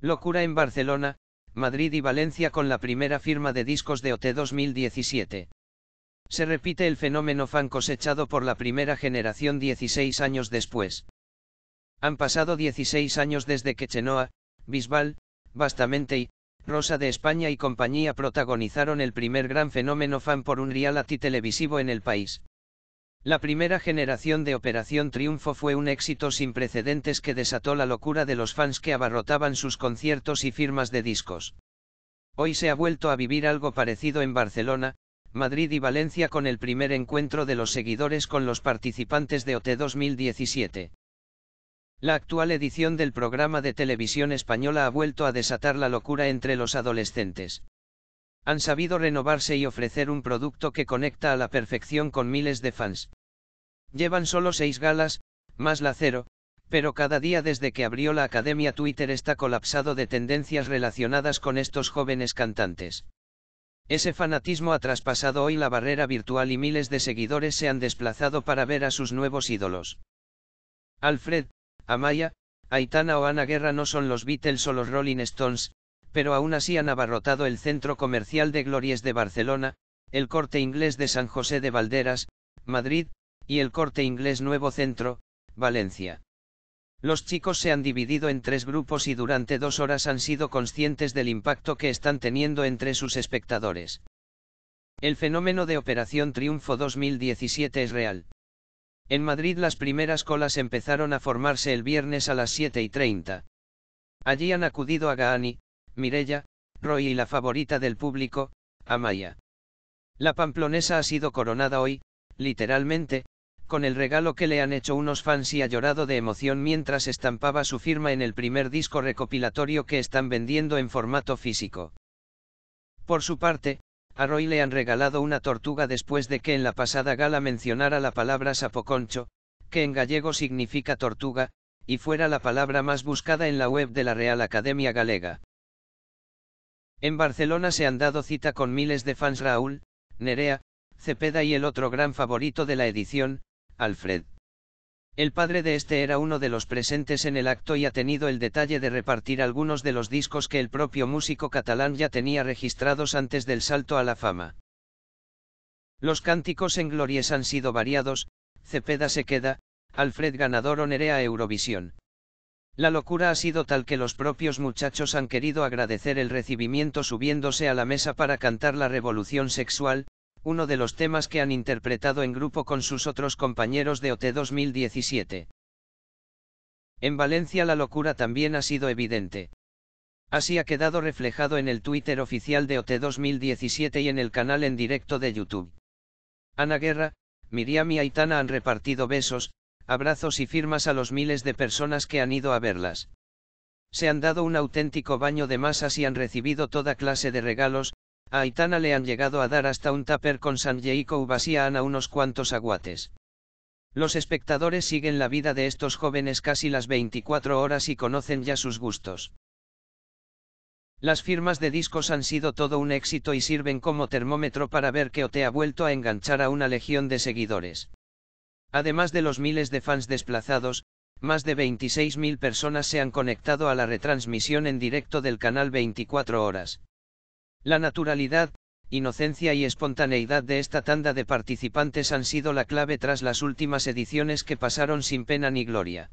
Locura en Barcelona, Madrid y Valencia con la primera firma de discos de OT 2017. Se repite el fenómeno fan cosechado por la primera generación 16 años después. Han pasado 16 años desde que Chenoa, Bisbal, Bastamente y Rosa de España y compañía protagonizaron el primer gran fenómeno fan por un reality televisivo en el país. La primera generación de Operación Triunfo fue un éxito sin precedentes que desató la locura de los fans que abarrotaban sus conciertos y firmas de discos. Hoy se ha vuelto a vivir algo parecido en Barcelona, Madrid y Valencia con el primer encuentro de los seguidores con los participantes de OT 2017. E la actual edición del programa de televisión española ha vuelto a desatar la locura entre los adolescentes. Han sabido renovarse y ofrecer un producto que conecta a la perfección con miles de fans. Llevan solo seis galas, más la cero, pero cada día desde que abrió la academia Twitter está colapsado de tendencias relacionadas con estos jóvenes cantantes. Ese fanatismo ha traspasado hoy la barrera virtual y miles de seguidores se han desplazado para ver a sus nuevos ídolos. Alfred, Amaya, Aitana o Ana Guerra no son los Beatles o los Rolling Stones, pero aún así han abarrotado el centro comercial de Glories de Barcelona, el corte inglés de San José de Valderas, Madrid, y el Corte Inglés Nuevo Centro, Valencia. Los chicos se han dividido en tres grupos y durante dos horas han sido conscientes del impacto que están teniendo entre sus espectadores. El fenómeno de Operación Triunfo 2017 es real. En Madrid las primeras colas empezaron a formarse el viernes a las 7 y 30. Allí han acudido a Gahani, Mirella, Roy y la favorita del público, Amaya. La pamplonesa ha sido coronada hoy, literalmente, con el regalo que le han hecho unos fans y ha llorado de emoción mientras estampaba su firma en el primer disco recopilatorio que están vendiendo en formato físico. Por su parte, a Roy le han regalado una tortuga después de que en la pasada gala mencionara la palabra sapoconcho, que en gallego significa tortuga, y fuera la palabra más buscada en la web de la Real Academia Galega. En Barcelona se han dado cita con miles de fans Raúl, Nerea, Cepeda y el otro gran favorito de la edición, Alfred. El padre de este era uno de los presentes en el acto y ha tenido el detalle de repartir algunos de los discos que el propio músico catalán ya tenía registrados antes del salto a la fama. Los cánticos en Glories han sido variados, Cepeda se queda, Alfred ganador onerea a Eurovisión. La locura ha sido tal que los propios muchachos han querido agradecer el recibimiento subiéndose a la mesa para cantar la revolución sexual, uno de los temas que han interpretado en grupo con sus otros compañeros de OT 2017. En Valencia la locura también ha sido evidente. Así ha quedado reflejado en el Twitter oficial de OT 2017 y en el canal en directo de YouTube. Ana Guerra, Miriam y Aitana han repartido besos, abrazos y firmas a los miles de personas que han ido a verlas. Se han dado un auténtico baño de masas y han recibido toda clase de regalos, a Aitana le han llegado a dar hasta un tupper con Sanjay vacía a unos cuantos aguates. Los espectadores siguen la vida de estos jóvenes casi las 24 horas y conocen ya sus gustos. Las firmas de discos han sido todo un éxito y sirven como termómetro para ver que Ote ha vuelto a enganchar a una legión de seguidores. Además de los miles de fans desplazados, más de 26.000 personas se han conectado a la retransmisión en directo del canal 24 horas. La naturalidad, inocencia y espontaneidad de esta tanda de participantes han sido la clave tras las últimas ediciones que pasaron sin pena ni gloria.